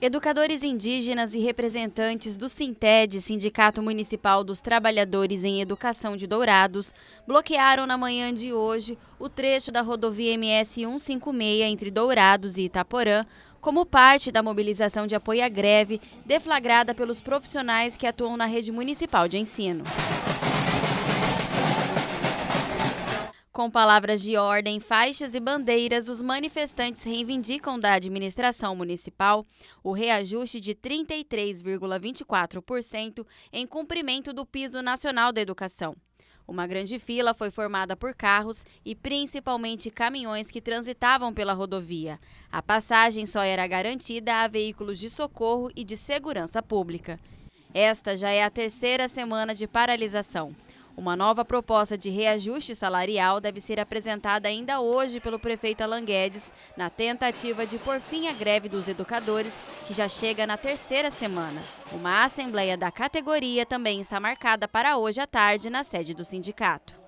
Educadores indígenas e representantes do Sinted, Sindicato Municipal dos Trabalhadores em Educação de Dourados, bloquearam na manhã de hoje o trecho da rodovia MS 156 entre Dourados e Itaporã, como parte da mobilização de apoio à greve deflagrada pelos profissionais que atuam na rede municipal de ensino. Com palavras de ordem, faixas e bandeiras, os manifestantes reivindicam da administração municipal o reajuste de 33,24% em cumprimento do piso nacional da educação. Uma grande fila foi formada por carros e principalmente caminhões que transitavam pela rodovia. A passagem só era garantida a veículos de socorro e de segurança pública. Esta já é a terceira semana de paralisação. Uma nova proposta de reajuste salarial deve ser apresentada ainda hoje pelo prefeito Alan Guedes, na tentativa de por fim a greve dos educadores, que já chega na terceira semana. Uma assembleia da categoria também está marcada para hoje à tarde na sede do sindicato.